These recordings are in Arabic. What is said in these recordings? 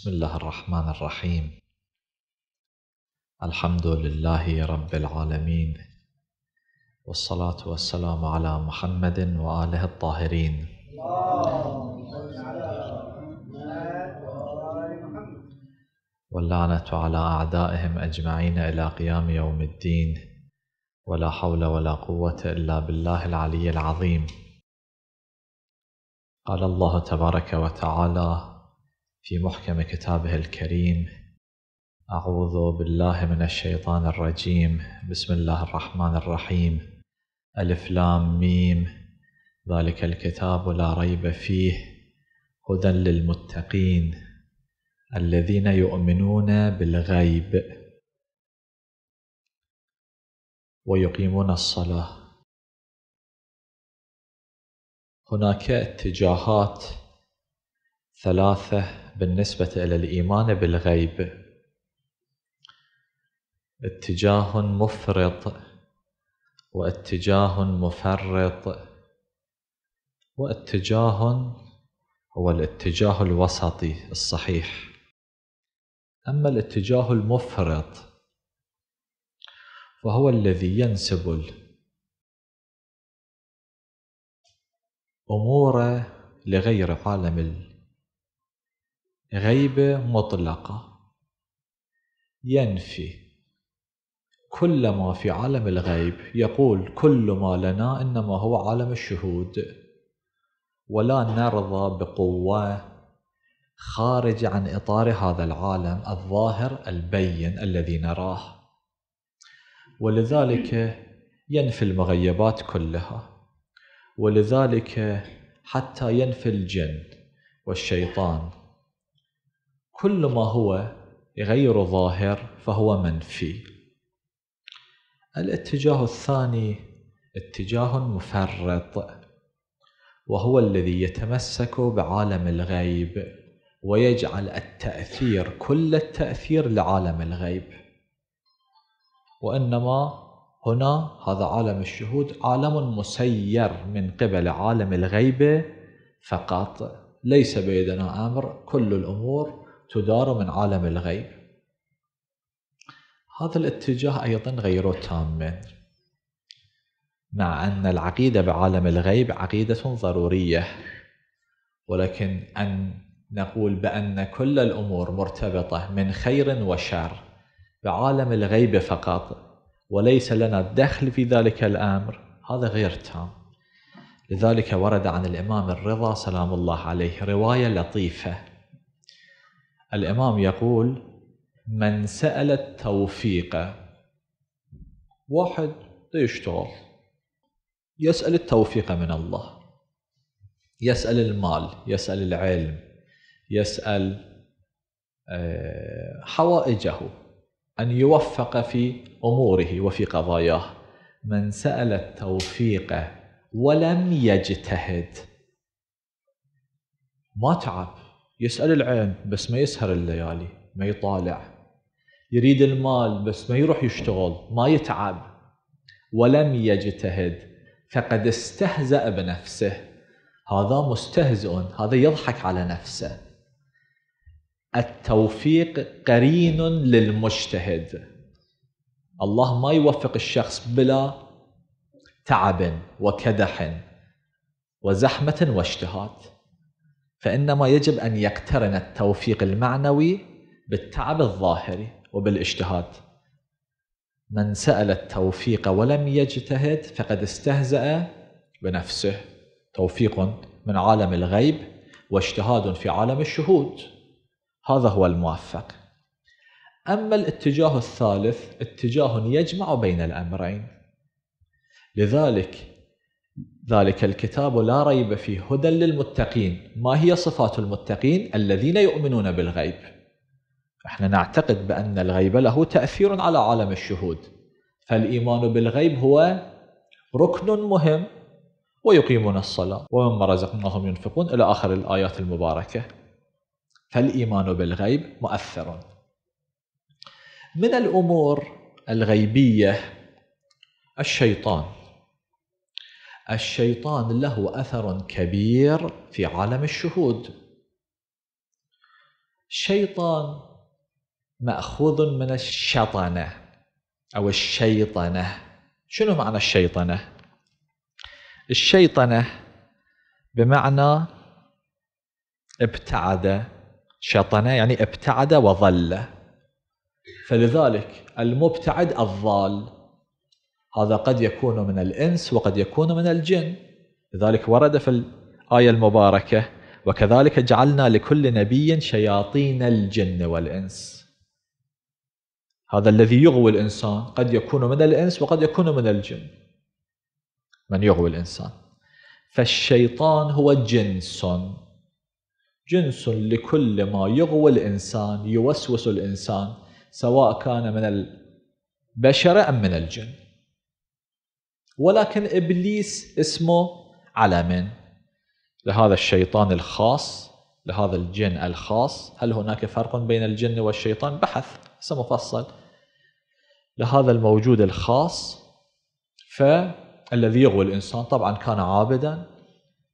بسم الله الرحمن الرحيم الحمد لله رب العالمين والصلاة والسلام على محمد وآله الطاهرين واللعنة على أعدائهم أجمعين إلى قيام يوم الدين ولا حول ولا قوة إلا بالله العلي العظيم قال الله تبارك وتعالى في محكم كتابه الكريم أعوذ بالله من الشيطان الرجيم بسم الله الرحمن الرحيم ألف لام ميم ذلك الكتاب لا ريب فيه هدى للمتقين الذين يؤمنون بالغيب ويقيمون الصلاة هناك اتجاهات ثلاثة بالنسبة إلى الإيمان بالغيب اتجاه مفرط واتجاه مفرط واتجاه هو الاتجاه الوسطي الصحيح أما الاتجاه المفرط فهو الذي ينسب الأمور لغير عالم غيبة مطلقة ينفي كل ما في عالم الغيب يقول كل ما لنا إنما هو عالم الشهود ولا نرضى بقوة خارج عن إطار هذا العالم الظاهر البين الذي نراه ولذلك ينفي المغيبات كلها ولذلك حتى ينفي الجن والشيطان كل ما هو غير ظاهر فهو منفي الاتجاه الثاني اتجاه مفرط وهو الذي يتمسك بعالم الغيب ويجعل التاثير كل التاثير لعالم الغيب وانما هنا هذا عالم الشهود عالم مسير من قبل عالم الغيبه فقط ليس بيدنا امر كل الامور تدار من عالم الغيب هذا الاتجاه أيضا غير تام مع أن العقيدة بعالم الغيب عقيدة ضرورية ولكن أن نقول بأن كل الأمور مرتبطة من خير وشر بعالم الغيب فقط وليس لنا دخل في ذلك الأمر هذا غير تام لذلك ورد عن الإمام الرضا سلام الله عليه رواية لطيفة الإمام يقول من سأل التوفيق واحد يشتغل يسأل التوفيق من الله يسأل المال يسأل العلم يسأل آه، حوائجه أن يوفق في أموره وفي قضاياه من سأل التوفيق ولم يجتهد ما تعب يسأل العين بس ما يسهر الليالي ما يطالع يريد المال بس ما يروح يشتغل ما يتعب ولم يجتهد فقد استهزأ بنفسه هذا مستهزئ هذا يضحك على نفسه التوفيق قرين للمجتهد الله ما يوفق الشخص بلا تعب وكدح وزحمة واجتهاد فإنما يجب أن يقترن التوفيق المعنوي بالتعب الظاهري وبالاجتهاد من سأل التوفيق ولم يجتهد فقد استهزأ بنفسه توفيق من عالم الغيب واجتهاد في عالم الشهود هذا هو الموفق أما الاتجاه الثالث اتجاه يجمع بين الأمرين لذلك ذلك الكتاب لا ريب فيه هدى للمتقين ما هي صفات المتقين الذين يؤمنون بالغيب احنا نعتقد بأن الغيب له تأثير على عالم الشهود فالإيمان بالغيب هو ركن مهم ويقيمون الصلاة ومما رزقناهم ينفقون إلى آخر الآيات المباركة فالإيمان بالغيب مؤثر من الأمور الغيبية الشيطان الشيطان له اثر كبير في عالم الشهود الشيطان ماخوذ من الشطنه او الشيطنه شنو معنى الشيطنه الشيطنه بمعنى ابتعد شطنة يعني ابتعد وظل فلذلك المبتعد الضال هذا قد يكون من الإنس وقد يكون من الجن لذلك ورد في الآية المباركة وكذلك جعلنا لكل نبي شياطين الجن والإنس هذا الذي يغوي الإنسان قد يكون من الإنس وقد يكون من الجن من يغوي الإنسان فالشيطان هو جنس جنس لكل ما يغوي الإنسان يوسوس الإنسان سواء كان من البشر أم من الجن ولكن ابليس اسمه على من؟ لهذا الشيطان الخاص لهذا الجن الخاص هل هناك فرق بين الجن والشيطان؟ بحث سمفصل لهذا الموجود الخاص فالذي يغوي الإنسان طبعا كان عابدا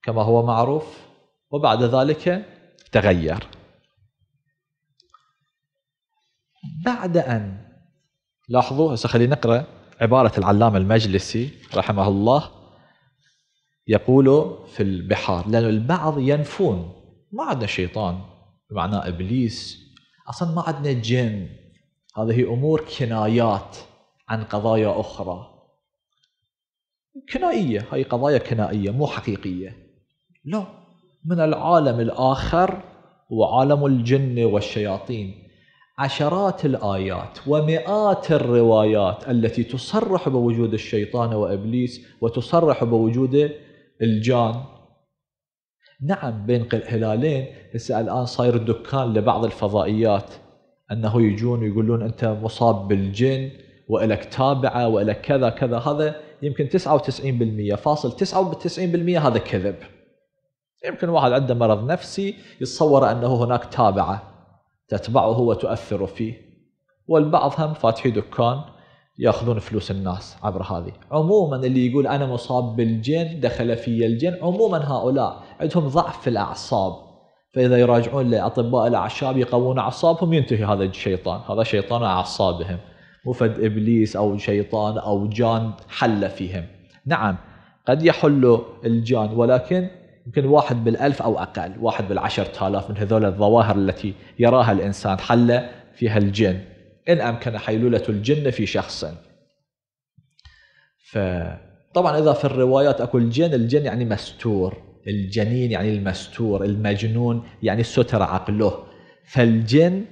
كما هو معروف وبعد ذلك تغير بعد أن لاحظوا هسه خلينا نقرأ عبارة العلامة المجلسي رحمه الله يقول في البحار لأن البعض ينفون ما عندنا شيطان بمعنى إبليس أصلا ما عندنا جن هذه أمور كنايات عن قضايا أخرى كنائية هاي قضايا كنائية مو حقيقية لا من العالم الآخر وعالم الجن والشياطين عشرات الايات ومئات الروايات التي تصرح بوجود الشيطان وابليس وتصرح بوجود الجان نعم بين هلالين هسه الان صاير دكان لبعض الفضائيات انه يجون ويقولون انت مصاب بالجن والك تابعه والك كذا كذا هذا يمكن 99% فاصل 99% هذا كذب يمكن واحد عنده مرض نفسي يتصور انه هناك تابعه تتبعه وتؤثر فيه والبعض هم فاتحين دكان ياخذون فلوس الناس عبر هذه عموما اللي يقول انا مصاب بالجن دخل في الجن عموما هؤلاء عندهم ضعف في الاعصاب فاذا يراجعون لاطباء الاعشاب يقوون اعصابهم ينتهي هذا الشيطان هذا شيطان اعصابهم مفد ابليس او شيطان او جان حل فيهم نعم قد يحل الجان ولكن يمكن واحد بالألف أو أقل واحد بالعشرة آلاف من هذول الظواهر التي يراها الإنسان حل فيها الجن إن أمكن حيلولة الجن في شخص فطبعا إذا في الروايات أكو الجن الجن يعني مستور الجنين يعني المستور المجنون يعني ستر عقله فالجن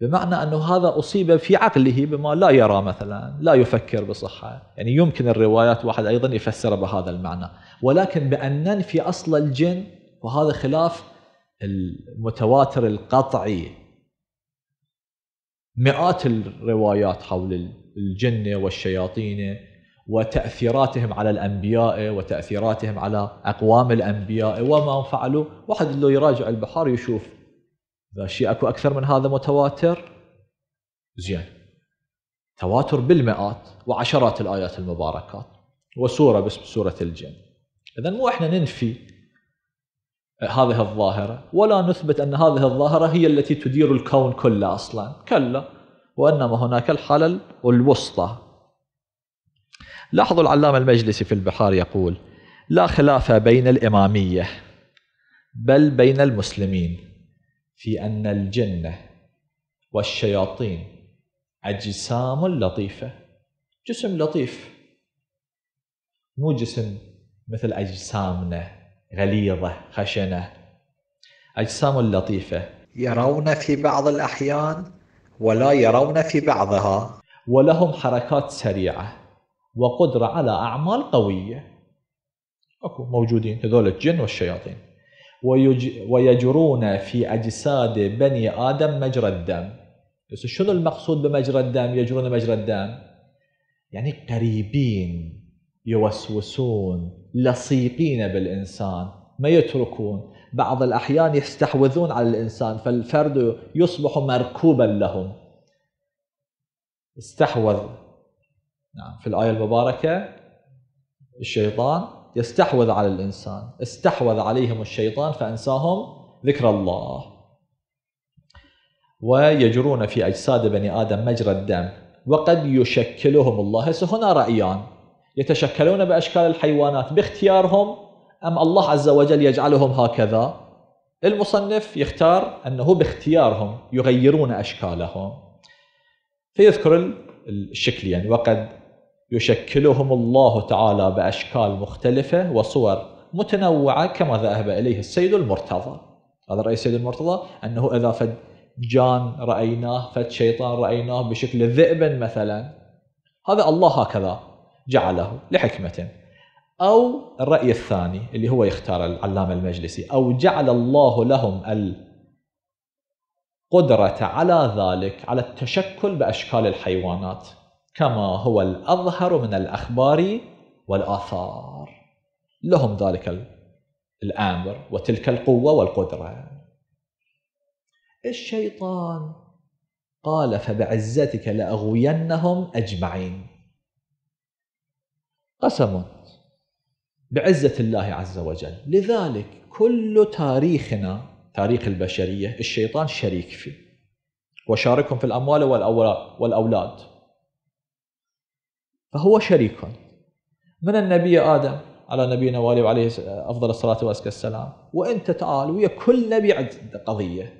بمعنى أنه هذا أصيب في عقله بما لا يرى مثلا لا يفكر بصحة يعني يمكن الروايات واحد أيضا يفسر بهذا المعنى ولكن بأن ننفي أصل الجن وهذا خلاف المتواتر القطعي مئات الروايات حول الجن والشياطين وتأثيراتهم على الأنبياء وتأثيراتهم على أقوام الأنبياء وما فعلوا واحد لو يراجع البحار يشوف اذا شيء اكو اكثر من هذا متواتر زين تواتر بالمئات وعشرات الايات المباركات وسوره باسم سوره الجن اذا مو احنا ننفي هذه الظاهره ولا نثبت ان هذه الظاهره هي التي تدير الكون كله اصلا كلا وانما هناك الحاله الوسطى لاحظوا العلامه المجلسي في البحار يقول لا خلاف بين الاماميه بل بين المسلمين في أن الجنة والشياطين أجسام لطيفة جسم لطيف مو جسم مثل أجسامنا غليظة خشنة أجسام لطيفة يرون في بعض الأحيان ولا يرون في بعضها ولهم حركات سريعة وقدرة على أعمال قوية أكو موجودين هذول الجن والشياطين ويجرون في أجساد بني آدم مجرى الدم شنو المقصود بمجرى الدم يجرون مجرى الدم يعني قريبين يوسوسون لصيقين بالإنسان ما يتركون بعض الأحيان يستحوذون على الإنسان فالفرد يصبح مركوبا لهم استحوذ نعم في الآية المباركة الشيطان يستحوذ على الإنسان استحوذ عليهم الشيطان فأنساهم ذكر الله ويجرون في أجساد بني آدم مجرى الدم وقد يشكلهم الله هنا رأيان يتشكلون بأشكال الحيوانات باختيارهم أم الله عز وجل يجعلهم هكذا المصنف يختار أنه باختيارهم يغيرون أشكالهم فيذكر الشكلين وقد يشكلهم الله تعالى بأشكال مختلفة وصور متنوعة كما ذهب إليه السيد المرتضى هذا رأي السيد المرتضى أنه إذا فد جان رأيناه فد شيطان رأيناه بشكل ذئب مثلا هذا الله هكذا جعله لحكمة أو الرأي الثاني اللي هو يختار العلامة المجلسي أو جعل الله لهم القدرة على ذلك على التشكل بأشكال الحيوانات كما هو الأظهر من الأخبار والآثار لهم ذلك الأمر وتلك القوة والقدرة الشيطان قال فبعزتك لأغوينهم أجمعين قسم بعزة الله عز وجل لذلك كل تاريخنا تاريخ البشرية الشيطان شريك فيه وشاركهم في الأموال والأولاد فهو شريك من النبي آدم على نبينا وآله عليه أفضل الصلاة وأزكى السلام وأنت تعال ويا كل نبي عند قضية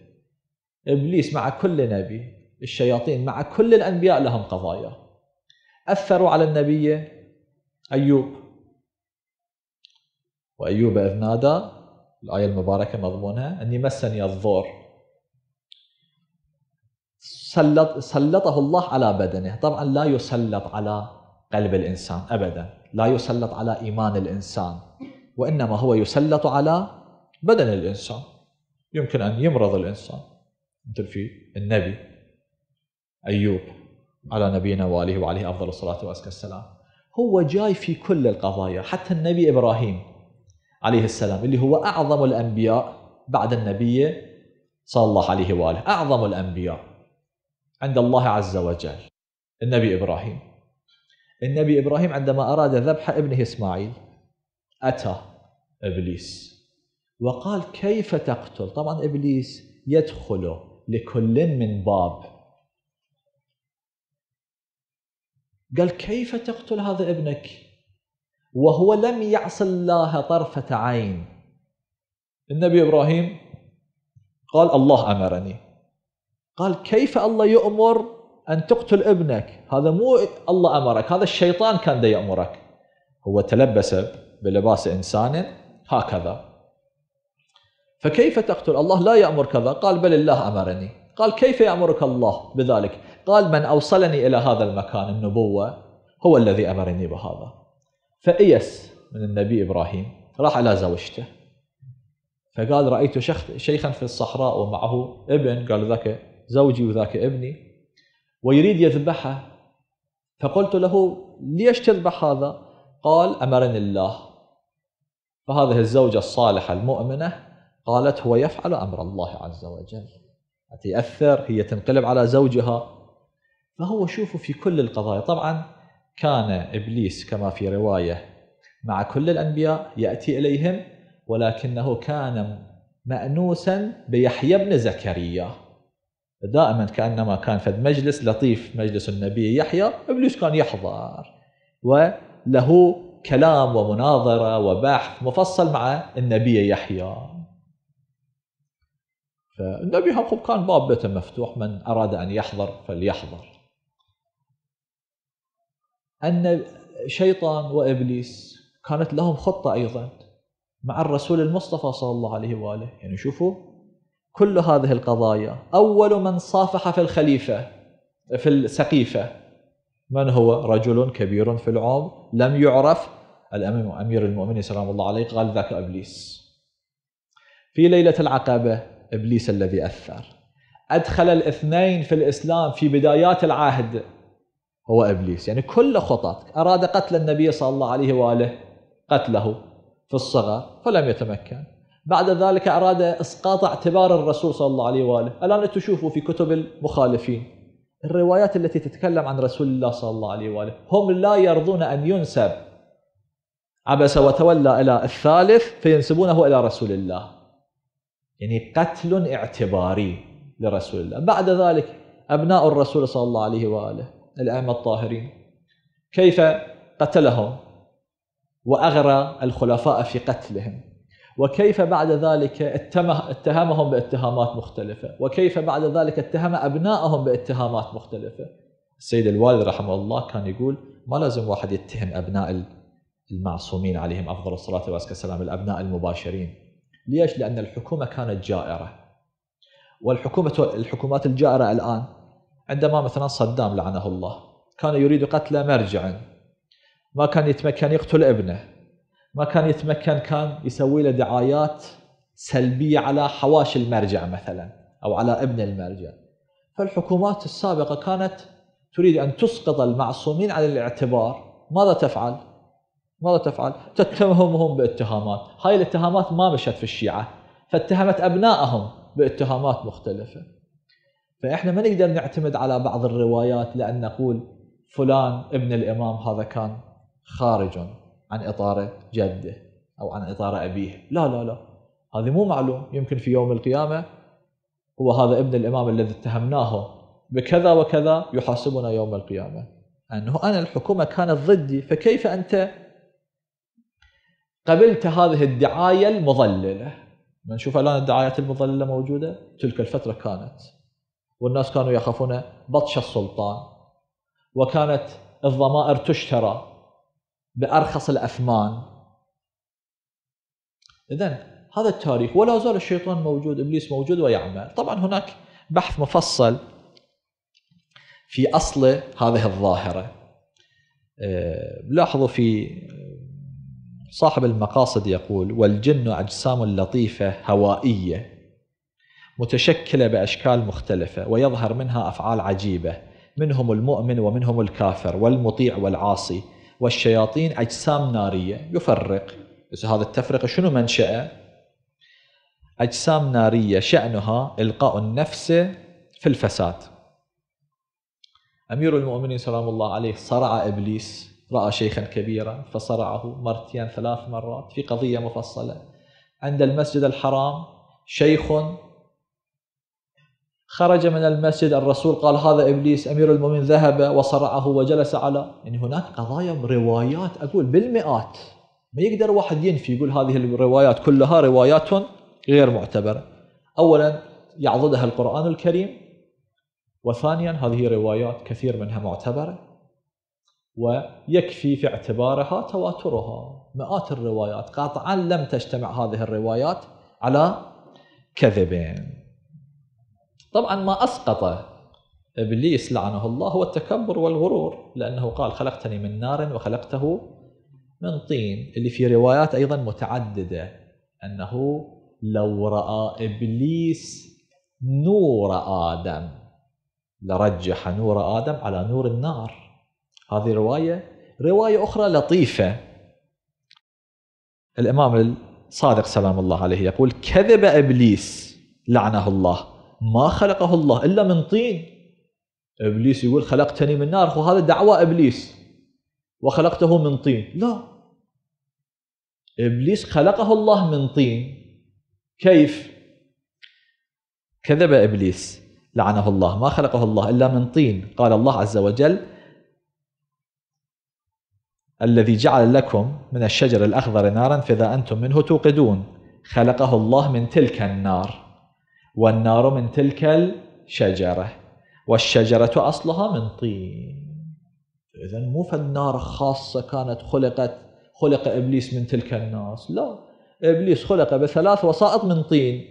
إبليس مع كل نبي الشياطين مع كل الأنبياء لهم قضايا أثروا على النبي أيوب وأيوب إذ نادى الآية المباركة مضمونها أني مسني الضر سلط سلطه الله على بدنه طبعا لا يسلط على قلب الإنسان أبدا لا يسلط على إيمان الإنسان وإنما هو يسلط على بدن الإنسان يمكن أن يمرض الإنسان مثل في النبي أيوب على نبينا وآله وعليه أفضل الصلاة وأزكى السلام هو جاي في كل القضايا حتى النبي إبراهيم عليه السلام اللي هو أعظم الأنبياء بعد النبي صلى الله عليه وآله أعظم الأنبياء عند الله عز وجل النبي إبراهيم النبي إبراهيم عندما أراد ذبح ابنه إسماعيل أتى إبليس وقال كيف تقتل طبعا إبليس يدخل لكل من باب قال كيف تقتل هذا ابنك وهو لم يعص الله طرفة عين النبي إبراهيم قال الله أمرني قال كيف الله يؤمر أن تقتل ابنك هذا مو الله أمرك هذا الشيطان كان يأمرك هو تلبس بلباس إنسان هكذا فكيف تقتل الله لا يأمر كذا قال بل الله أمرني قال كيف يأمرك الله بذلك قال من أوصلني إلى هذا المكان النبوة هو الذي أمرني بهذا فإيس من النبي إبراهيم راح على زوجته فقال رأيت شيخا في الصحراء ومعه ابن قال ذاك زوجي وذاك ابني ويريد يذبحه فقلت له ليش تذبح هذا؟ قال أمرني الله فهذه الزوجة الصالحة المؤمنة قالت هو يفعل أمر الله عز وجل تأثر هي تنقلب على زوجها فهو شوفوا في كل القضايا طبعا كان إبليس كما في رواية مع كل الأنبياء يأتي إليهم ولكنه كان مأنوسا بيحيى بن زكريا دائما كانما كان في مجلس لطيف مجلس النبي يحيى ابليس كان يحضر وله كلام ومناظره وبحث مفصل مع النبي يحيى فالنبي هم كان باب بيته مفتوح من اراد ان يحضر فليحضر ان شيطان وابليس كانت لهم خطه ايضا مع الرسول المصطفى صلى الله عليه واله يعني شوفوا كل هذه القضايا أول من صافح في الخليفة في السقيفة من هو رجل كبير في العمر لم يعرف الأمير أمير المؤمنين سلام الله عليه قال ذاك إبليس في ليلة العقبة إبليس الذي أثر أدخل الاثنين في الإسلام في بدايات العهد هو إبليس يعني كل خطط أراد قتل النبي صلى الله عليه وآله قتله في الصغر فلم يتمكن بعد ذلك أراد إسقاط اعتبار الرسول صلى الله عليه وآله الآن تشوفوا في كتب المخالفين الروايات التي تتكلم عن رسول الله صلى الله عليه وآله هم لا يرضون أن ينسب عبس وتولى إلى الثالث فينسبونه إلى رسول الله يعني قتل اعتباري لرسول الله بعد ذلك أبناء الرسول صلى الله عليه وآله الأئمة الطاهرين كيف قتلهم وأغرى الخلفاء في قتلهم وكيف بعد ذلك اتهمهم باتهامات مختلفة وكيف بعد ذلك اتهم أبنائهم باتهامات مختلفة السيد الوالد رحمه الله كان يقول ما لازم واحد يتهم أبناء المعصومين عليهم أفضل الصلاة والسلام الأبناء المباشرين ليش؟ لأن الحكومة كانت جائرة والحكومة الحكومات الجائرة الآن عندما مثلا صدام لعنه الله كان يريد قتل مرجع ما كان يتمكن يقتل ابنه ما كان يتمكن كان يسوي له دعايات سلبيه على حواش المرجع مثلا او على ابن المرجع فالحكومات السابقه كانت تريد ان تسقط المعصومين على الاعتبار ماذا تفعل؟ ماذا تفعل؟ تتهمهم باتهامات، هاي الاتهامات ما مشت في الشيعه فاتهمت ابنائهم باتهامات مختلفه. فاحنا ما نقدر نعتمد على بعض الروايات لان نقول فلان ابن الامام هذا كان خارج عن اطاره جده او عن اطاره ابيه لا لا لا هذه مو معلوم يمكن في يوم القيامه هو هذا ابن الامام الذي اتهمناه بكذا وكذا يحاسبنا يوم القيامه انه انا الحكومه كانت ضدي فكيف انت قبلت هذه الدعايه المضلله نشوف الان الدعايات المضلله موجوده تلك الفتره كانت والناس كانوا يخافون بطش السلطان وكانت الضمائر تشترى بارخص الاثمان اذا هذا التاريخ ولا زال الشيطان موجود ابليس موجود ويعمل طبعا هناك بحث مفصل في اصل هذه الظاهره آه، لاحظوا في صاحب المقاصد يقول والجن اجسام لطيفه هوائيه متشكله باشكال مختلفه ويظهر منها افعال عجيبه منهم المؤمن ومنهم الكافر والمطيع والعاصي والشياطين أجسام نارية يفرق بس هذا التفرقة شنو منشأه أجسام نارية شأنها إلقاء النفس في الفساد أمير المؤمنين سلام الله عليه صرع إبليس رأى شيخا كبيرا فصرعه مرتين ثلاث مرات في قضية مفصلة عند المسجد الحرام شيخ خرج من المسجد الرسول قال هذا ابليس امير المؤمنين ذهب وصرعه وجلس على يعني هناك قضايا روايات اقول بالمئات ما يقدر واحد ينفي يقول هذه الروايات كلها روايات غير معتبره اولا يعضدها القران الكريم وثانيا هذه روايات كثير منها معتبره ويكفي في اعتبارها تواترها مئات الروايات قطعا لم تجتمع هذه الروايات على كذبين طبعا ما أسقط إبليس لعنه الله هو التكبر والغرور لأنه قال خلقتني من نار وخلقته من طين اللي في روايات أيضا متعددة أنه لو رأى إبليس نور آدم لرجح نور آدم على نور النار هذه رواية رواية أخرى لطيفة الإمام الصادق سلام الله عليه يقول كذب إبليس لعنه الله ما خلقه الله إلا من طين إبليس يقول خلقتني من نار وهذا دعوى دعوة إبليس وخلقته من طين لا إبليس خلقه الله من طين كيف كذب إبليس لعنه الله ما خلقه الله إلا من طين قال الله عز وجل الذي جعل لكم من الشجر الأخضر نارا فإذا أنتم منه توقدون خلقه الله من تلك النار والنار من تلك الشجرة والشجرة أصلها من طين إذا مو فالنار خاصة كانت خلقت خلق إبليس من تلك الناس لا إبليس خلق بثلاث وسائط من طين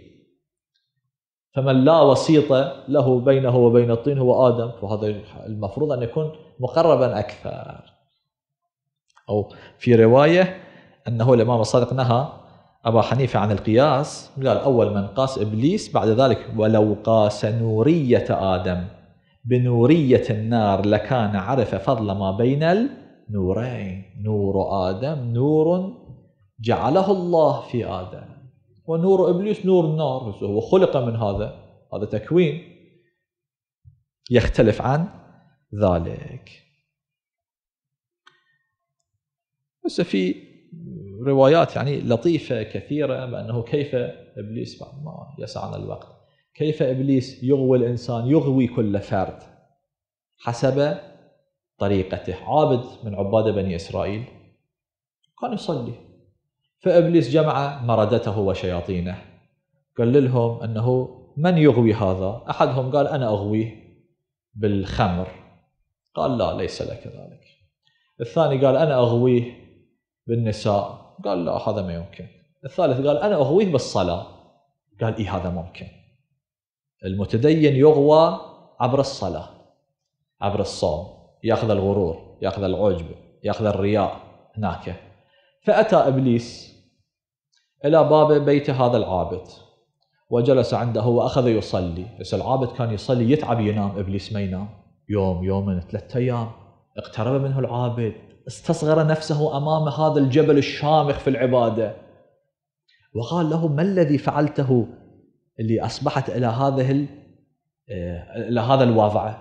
فمن لا وسيط له بينه وبين الطين هو آدم وهذا المفروض أن يكون مقربا أكثر أو في رواية أنه الإمام الصادق نهى أبا حنيفة عن القياس قال أول من قاس إبليس بعد ذلك ولو قاس نورية آدم بنورية النار لكان عرف فضل ما بين النورين نور آدم نور جعله الله في آدم ونور إبليس نور النار هو خلق من هذا هذا تكوين يختلف عن ذلك بس في روايات يعني لطيفه كثيره بانه كيف ابليس بعد ما يسعنا الوقت كيف ابليس يغوي الانسان يغوي كل فرد حسب طريقته عابد من عباد بني اسرائيل كان يصلي فابليس جمع مردته وشياطينه قال لهم انه من يغوي هذا؟ احدهم قال انا اغويه بالخمر قال لا ليس لك ذلك الثاني قال انا اغويه بالنساء قال لا هذا ما يمكن الثالث قال أنا أغويه بالصلاة قال اي هذا ممكن المتدين يغوى عبر الصلاة عبر الصوم يأخذ الغرور يأخذ العجب يأخذ الرياء هناك فأتى إبليس إلى باب بيت هذا العابد وجلس عنده وأخذ يصلي بس العابد كان يصلي يتعب ينام إبليس ما ينام يوم يومين ثلاثة أيام اقترب منه العابد استصغر نفسه امام هذا الجبل الشامخ في العباده وقال له ما الذي فعلته اللي اصبحت الى هذه آه، الى هذا الوضع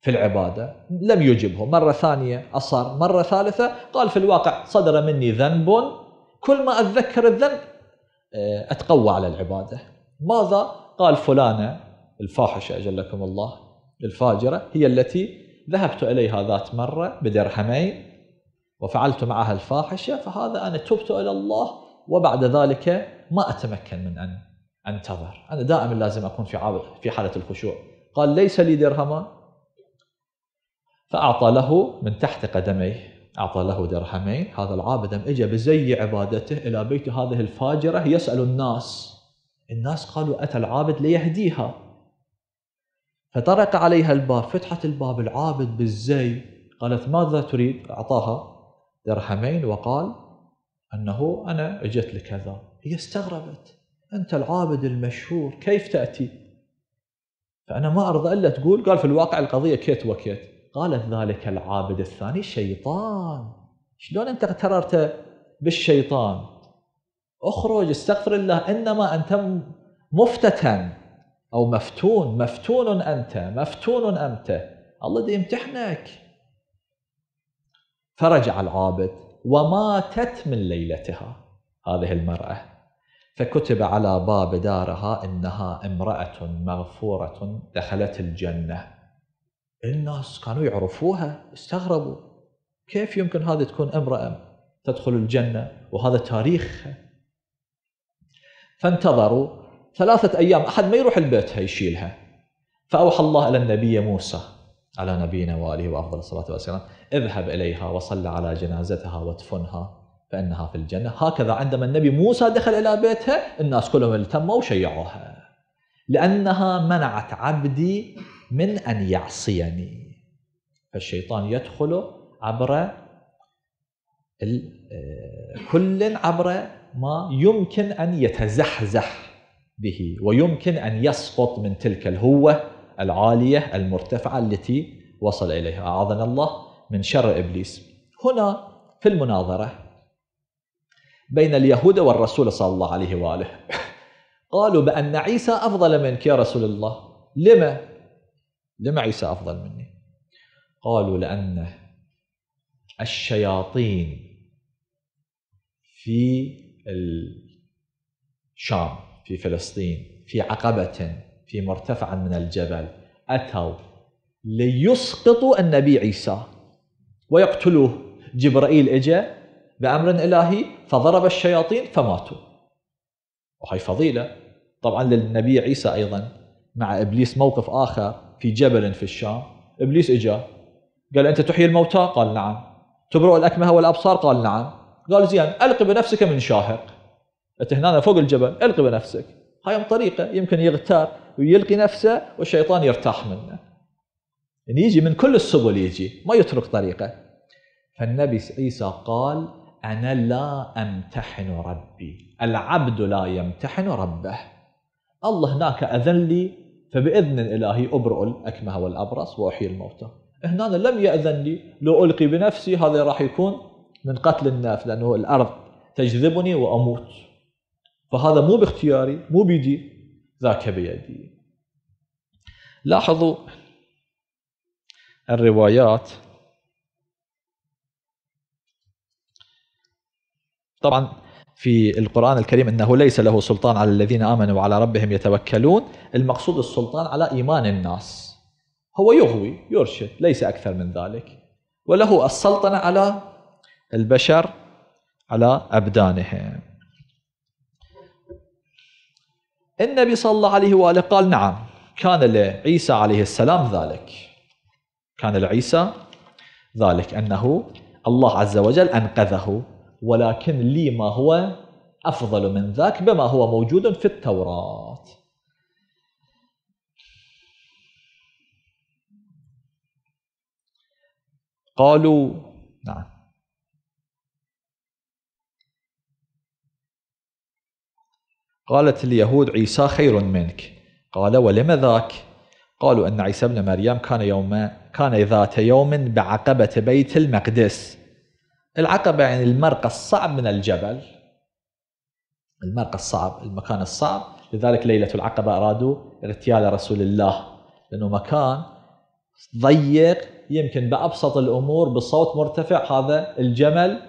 في العباده لم يجبه مره ثانيه اصر مره ثالثه قال في الواقع صدر مني ذنب كل ما اتذكر الذنب آه، اتقوى على العباده ماذا قال فلانه الفاحشه اجلكم الله الفاجره هي التي ذهبت إليها ذات مرة بدرهمين وفعلت معها الفاحشة فهذا أنا تبت إلى الله وبعد ذلك ما أتمكن من أن أنتظر أنا دائما لازم أكون في في حالة الخشوع قال ليس لي درهمان فأعطى له من تحت قدميه أعطى له درهمين هذا العابد اجى بزي عبادته إلى بيت هذه الفاجرة يسأل الناس الناس قالوا أتى العابد ليهديها فطرق عليها الباب فتحت الباب العابد بالزي قالت ماذا تريد أعطاها درهمين وقال أنه أنا أجت لكذا هي استغربت أنت العابد المشهور كيف تأتي فأنا ما أرضى إلا تقول قال في الواقع القضية كيت وكيت قالت ذلك العابد الثاني شيطان شلون أنت اغتررت بالشيطان اخرج استغفر الله إنما أنت مفتتن أو مفتون مفتون أنت مفتون أنت الله دي يمتحنك فرجع العابد وماتت من ليلتها هذه المرأة فكتب على باب دارها إنها امرأة مغفورة دخلت الجنة الناس كانوا يعرفوها استغربوا كيف يمكن هذه تكون امرأة تدخل الجنة وهذا تاريخها فانتظروا ثلاثة أيام أحد ما يروح البيت هيشيلها فأوحى الله إلى النبي موسى على نبينا وآله وأفضل الصلاة والسلام اذهب إليها وصل على جنازتها وادفنها فإنها في الجنة هكذا عندما النبي موسى دخل إلى بيتها الناس كلهم التموا وشيعوها لأنها منعت عبدي من أن يعصيني فالشيطان يدخل عبر آه، كل عبر ما يمكن أن يتزحزح به ويمكن أن يسقط من تلك الهوة العالية المرتفعة التي وصل إليها أعاذنا الله من شر إبليس هنا في المناظرة بين اليهود والرسول صلى الله عليه وآله قالوا بأن عيسى أفضل منك يا رسول الله لما؟ لما عيسى أفضل مني؟ قالوا لأن الشياطين في الشام في فلسطين في عقبة في مرتفع من الجبل أتوا ليسقطوا النبي عيسى ويقتلوه جبرائيل إجا بأمر إلهي فضرب الشياطين فماتوا وهي فضيلة طبعا للنبي عيسى أيضا مع إبليس موقف آخر في جبل في الشام إبليس إجا قال أنت تحيي الموتى قال نعم تبرؤ الأكمه والأبصار قال نعم قال زين ألق بنفسك من شاهق انت هنا فوق الجبل القي بنفسك هاي طريقه يمكن يغتار ويلقي نفسه والشيطان يرتاح منه يعني يجي من كل السبل يجي ما يترك طريقه فالنبي عيسى قال انا لا امتحن ربي العبد لا يمتحن ربه الله هناك اذن لي فباذن الالهي ابرئ الاكمه والابرص واحيي الموتى هنا لم ياذن لي لو القي بنفسي هذا راح يكون من قتل الناس لانه الارض تجذبني واموت فهذا مو باختياري مو بيدي ذاك بيدي لاحظوا الروايات طبعا في القرآن الكريم أنه ليس له سلطان على الذين آمنوا وعلى ربهم يتوكلون المقصود السلطان على إيمان الناس هو يغوي يرشد ليس أكثر من ذلك وله السلطنة على البشر على أبدانهم النبي صلى الله عليه وآله قال نعم كان لعيسى عليه السلام ذلك كان لعيسى ذلك أنه الله عز وجل أنقذه ولكن لي ما هو أفضل من ذاك بما هو موجود في التوراة قالوا نعم قالت اليهود عيسى خير منك قال ولم ذاك قالوا أن عيسى ابن مريم كان يوم كان ذات يوم بعقبة بيت المقدس العقبة يعني المرقى الصعب من الجبل المرقى الصعب المكان الصعب لذلك ليلة العقبة أرادوا اغتيال رسول الله لأنه مكان ضيق يمكن بأبسط الأمور بصوت مرتفع هذا الجمل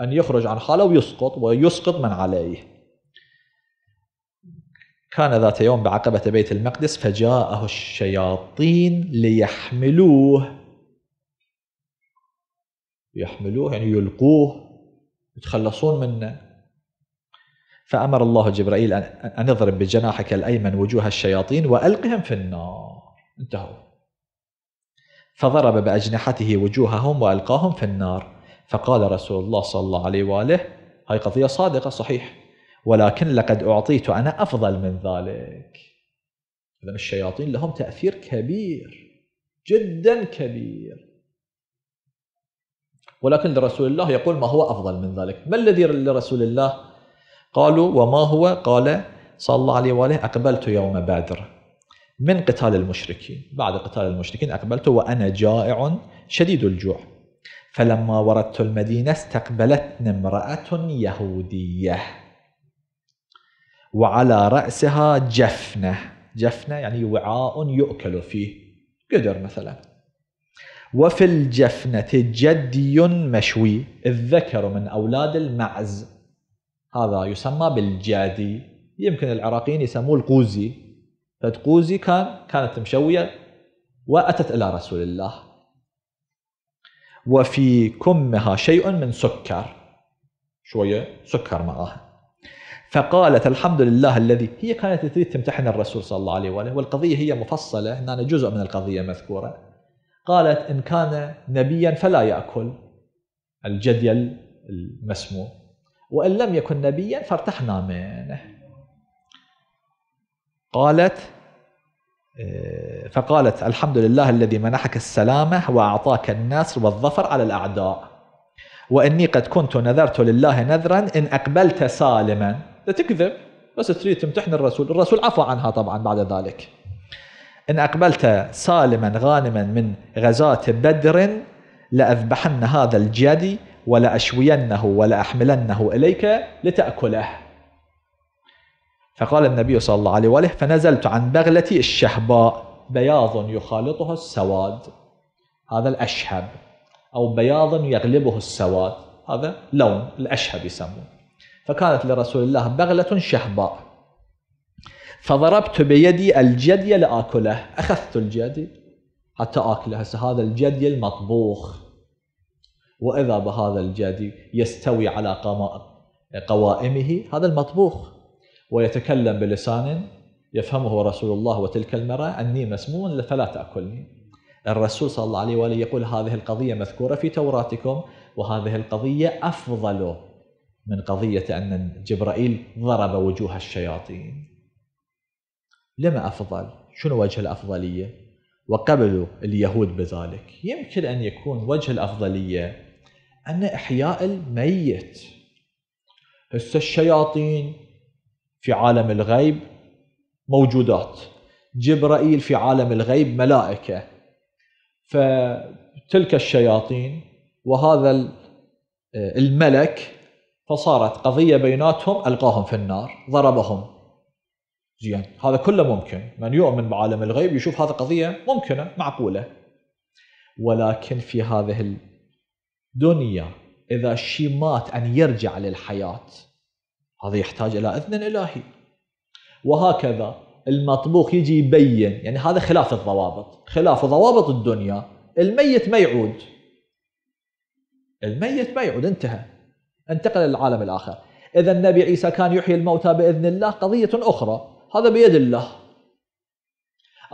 أن يخرج عن حاله ويسقط ويسقط من عليه كان ذات يوم بعقبة بيت المقدس فجاءه الشياطين ليحملوه يحملوه يعني يلقوه يتخلصون منه فأمر الله جبرائيل أن اضرب بجناحك الأيمن وجوه الشياطين وألقهم في النار انتهوا فضرب بأجنحته وجوههم وألقاهم في النار فقال رسول الله صلى الله عليه وآله هاي قضية صادقة صحيح ولكن لقد أعطيت أنا أفضل من ذلك إذا الشياطين لهم تأثير كبير جدا كبير ولكن لرسول الله يقول ما هو أفضل من ذلك ما الذي لرسول الله قالوا وما هو قال صلى الله عليه وآله أقبلت يوم بدر من قتال المشركين بعد قتال المشركين أقبلت وأنا جائع شديد الجوع فلما وردت المدينة استقبلتني امرأة يهودية وعلى رأسها جفنة جفنة يعني وعاء يؤكل فيه قدر مثلا وفي الجفنة جدي مشوي الذكر من أولاد المعز هذا يسمى بالجادي يمكن العراقيين يسموه القوزي فالقوزي كان كانت مشوية وأتت إلى رسول الله وفي كمها شيء من سكر شوية سكر معها فقالت الحمد لله الذي هي كانت تريد تمتحن الرسول صلى الله عليه واله والقضيه هي مفصله هنا جزء من القضيه مذكوره قالت ان كان نبيا فلا ياكل الجدي المسموم وان لم يكن نبيا فارتحنا منه قالت آه، فقالت الحمد لله الذي منحك السلامه واعطاك النصر والظفر على الاعداء واني قد كنت نذرت لله نذرا ان اقبلت سالما تكذب بس تريد تمتحن الرسول الرسول عفى عنها طبعا بعد ذلك إن أقبلت سالما غانما من غزاة بدر لأذبحن هذا الجدي ولأشوينه ولأحملنه إليك لتأكله فقال النبي صلى الله عليه وآله فنزلت عن بغلتي الشهباء بياض يخالطها السواد هذا الأشهب أو بياض يغلبه السواد هذا لون الأشهب يسمونه فكانت لرسول الله بغلة شهباء فضربت بيدي الجدي لآكله أخذت الجدي حتى أكله هسه هذا الجدي المطبوخ وإذا بهذا الجدي يستوي على قوائمه هذا المطبوخ ويتكلم بلسان يفهمه رسول الله وتلك المرأة أني مسمون فلا تأكلني الرسول صلى الله عليه وآله يقول هذه القضية مذكورة في توراتكم وهذه القضية أفضل من قضية أن جبرائيل ضرب وجوه الشياطين لما أفضل؟ شنو وجه الأفضلية؟ وقبلوا اليهود بذلك يمكن أن يكون وجه الأفضلية أن إحياء الميت هسه الشياطين في عالم الغيب موجودات جبرائيل في عالم الغيب ملائكة فتلك الشياطين وهذا الملك فصارت قضية بيناتهم ألقاهم في النار ضربهم زين هذا كله ممكن من يؤمن بعالم الغيب يشوف هذا قضية ممكنة معقولة ولكن في هذه الدنيا إذا الشيء مات أن يرجع للحياة هذا يحتاج إلى إذن إلهي وهكذا المطبوخ يجي يبين يعني هذا خلاف الضوابط خلاف ضوابط الدنيا الميت ما يعود الميت ما يعود انتهى انتقل للعالم الآخر إذا النبي عيسى كان يحيي الموتى بإذن الله قضية أخرى هذا بيد الله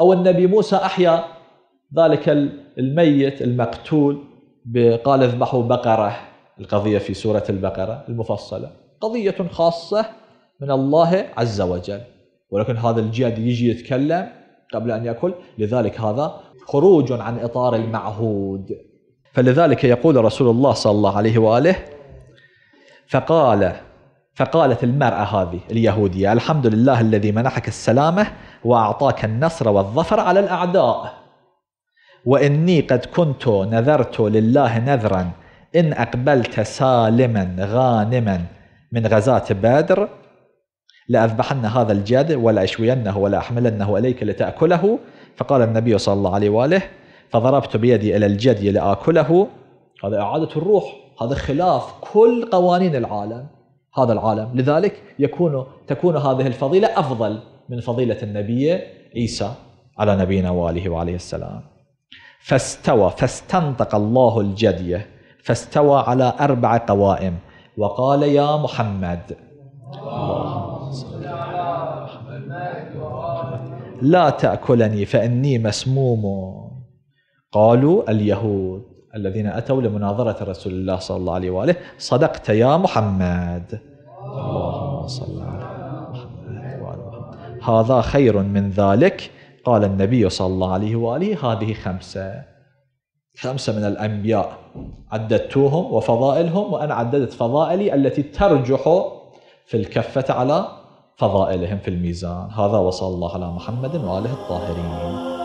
أو النبي موسى أحيا ذلك الميت المقتول قال اذبحوا بقرة القضية في سورة البقرة المفصلة قضية خاصة من الله عز وجل ولكن هذا الجاد يجي يتكلم قبل أن يأكل لذلك هذا خروج عن إطار المعهود فلذلك يقول رسول الله صلى الله عليه وآله فقال فقالت المرأة هذه اليهودية الحمد لله الذي منحك السلامة وأعطاك النصر والظفر على الأعداء وإني قد كنت نذرت لله نذرا إن أقبلت سالما غانما من غزاة بدر لأذبحن هذا الجد ولأشوينه ولأحملنه إليك لتأكله فقال النبي صلى الله عليه وآله فضربت بيدي إلى الجدي لآكله هذا إعادة الروح هذا خلاف كل قوانين العالم هذا العالم لذلك يكون تكون هذه الفضيلة أفضل من فضيلة النبي عيسى على نبينا وآله وعليه السلام فاستوى فاستنطق الله الجدية فاستوى على أربع قوائم وقال يا محمد لا تأكلني فإني مسموم قالوا اليهود الذين أتوا لمناظرة رسول الله صلى الله عليه وآله صدقت يا محمد اللهم صل على محمد وعلى محمد هذا خير من ذلك قال النبي صلى الله عليه وآله هذه خمسة خمسة من الأنبياء عددتوهم وفضائلهم وأنا عددت فضائلي التي ترجح في الكفة على فضائلهم في الميزان هذا وصلى الله على محمد وآله الطاهرين